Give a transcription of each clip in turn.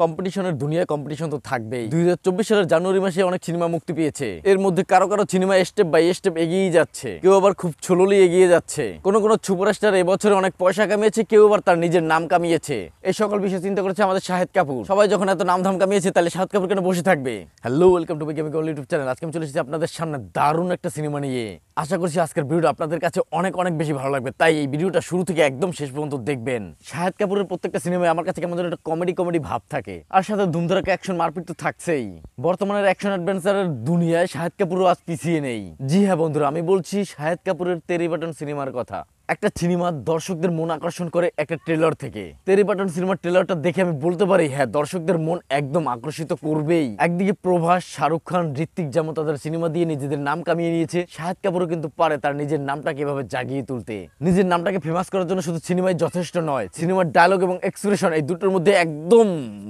কম্পিটিশনের দুনিয়া কম্পিটিশন তো থাকবেই দুই সালের জানুয়ারি মাসে অনেক সিনেমা মুক্তি পেয়েছে এর মধ্যে কারো কারো সিনেমা স্টেপ বাই স্টেপ এগিয়ে যাচ্ছে কেউ আবার খুব ছোলি এগিয়ে যাচ্ছে কোন কোন সুপারস্টার এবছরে অনেক পয়সা কামিয়েছে কেউ আবার তার নিজের নাম কামিয়েছে এই সকল বিষয়ে চিন্তা করেছে আমাদের শাহেদ কাপুর সবাই যখন এত নাম ধাম কামিয়েছে তাহলে শাহেদ কাপুর কেন বসে থাকবে hello welcome to gaming YouTube channel আজকে আমি চলে এসেছি আপনাদের সামনে দারুণ একটা সিনেমা নিয়ে আশা করছি আজকের ভিডিও আপনাদের কাছে অনেক অনেক বেশি ভালো লাগবে তাই এই ভিডিওটা শুরু থেকে একদম শেষ পর্যন্ত দেখবেন শাহেদ কাপুরের প্রত্যেকটা সিনেমায় আমার কাছে কেমন একটা কমেডি কমেডি ভাব থাকে থাকে আর সাথে ধুমধারাকে অ্যাকশন মারপিট তো থাকছেই বর্তমানের অ্যাকশন অ্যাডভেঞ্চারের দুনিয়ায় শাহেদ কাপুরও আজ পিছিয়ে নেই জি হ্যাঁ বন্ধুরা আমি বলছি শাহেদ কাপুরের তেরি বাটন সিনেমার কথা একটা সিনেমা দর্শকদের মন আকর্ষণ করে একটা ট্রেলার থেকে তেরি পাটন সিনেমার ট্রেলারটা দেখে আমি বলতে পারি হ্যাঁ দর্শকদের মন একদম আকর্ষিত করবেই একদিকে প্রভাস শাহরুখ খান ঋত্বিক যেমন তাদের সিনেমা দিয়ে নিজেদের নাম কামিয়ে নিয়েছে শাহেদ কাপুরও কিন্তু পারে তার নিজের নামটাকে এভাবে জাগিয়ে তুলতে নিজের নামটাকে ফেমাস করার জন্য শুধু সিনেমাই যথেষ্ট নয় সিনেমার ডায়লগ এবং এক্সপ্রেশন এই দুটোর মধ্যে একদম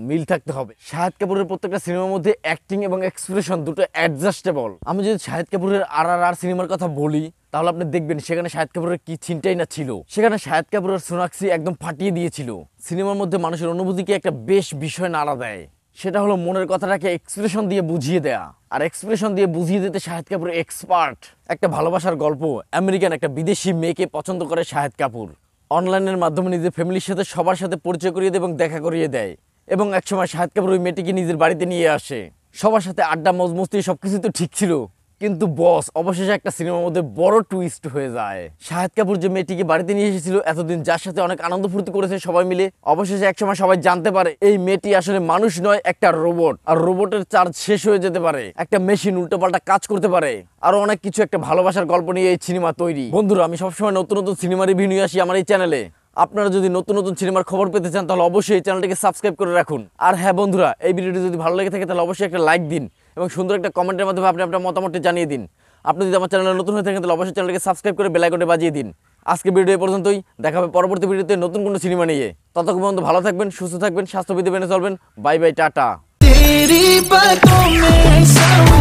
মিল থাকতে হবে শাহেদ কাপুরের প্রত্যেকটা সিনেমার মধ্যে অ্যাক্টিং এবং এক্সপ্রেশন দুটো অ্যাডজাস্টেবল আমি যদি শাহেদ কাপুরের আর আর আর সিনেমার কথা বলি তাহলে আপনি দেখবেন সেখানে শাহেদ কাপুরের কি চিন্তাই না ছিল সেখানে শাহেদ কাপুরের সোনাক্ষী একদম ফাটিয়ে দিয়েছিল সিনেমার মধ্যে মানুষের অনুভূতিকে একটা বেশ বিষয় নাড়া দেয় সেটা হলো মনের কথাটাকে এক্সপ্রেশন দিয়ে বুঝিয়ে দেয়া আর এক্সপ্রেশন দিয়ে বুঝিয়ে দিতে শাহেদ কাপুর এক্সপার্ট একটা ভালোবাসার গল্প আমেরিকান একটা বিদেশি মেয়েকে পছন্দ করে শাহেদ কাপুর অনলাইনের মাধ্যমে নিজের ফ্যামিলির সাথে সবার সাথে পরিচয় করিয়ে দেয় এবং দেখা করিয়ে দেয় এবং একসময় শাহেদ কাপুর ওই মেয়েটিকে নিজের বাড়িতে নিয়ে আসে সবার সাথে আড্ডা মজমস্তি সব কিছু তো ঠিক ছিল কিন্তু বস অবশেষে একটা সিনেমার মধ্যে বড় টুইস্ট হয়ে যায় শাহেদ কাপুর যে মেয়েটিকে বাড়িতে নিয়ে এসেছিল এতদিন যার সাথে অনেক আনন্দ ফুর্তি করেছে সবাই মিলে অবশেষে একসময় সবাই জানতে পারে এই মেয়েটি আসলে মানুষ নয় একটা রোবট আর রোবটের চার্জ শেষ হয়ে যেতে পারে একটা মেশিন উল্টোপাল্টা কাজ করতে পারে আরো অনেক কিছু একটা ভালোবাসার গল্প নিয়ে এই সিনেমা তৈরি বন্ধুরা আমি সবসময় নতুন নতুন সিনেমা রিভিউ নিয়ে আসি আমার এই চ্যানেলে আপনারা যদি নতুন নতুন সিনেমার খবর পেতে চান তাহলে অবশ্যই এই চ্যানেলটিকে সাবস্ক্রাইব করে রাখুন আর হ্যাঁ বন্ধুরা এই ভিডিওটি যদি ভালো লেগে থাকে তাহলে অবশ্যই একটা লাইক দিন এবং সুন্দর একটা কমেন্টের মাধ্যমে আপনি আপনার মতামতটি জানিয়ে দিন আপনি যদি আমার চ্যানেলে নতুন হয়ে থাকেন তাহলে অবশ্যই চ্যানেলকে সাবস্ক্রাইব করে বেলাইকনটি বাজিয়ে দিন আজকে ভিডিও পর্যন্তই দেখা হবে পরবর্তী ভিডিওতে নতুন কোনো সিনেমা নিয়ে ততক্ষণ পর্যন্ত ভালো থাকবেন সুস্থ থাকবেন স্বাস্থ্যবিধি মেনে চলবেন বাই বাই টাটা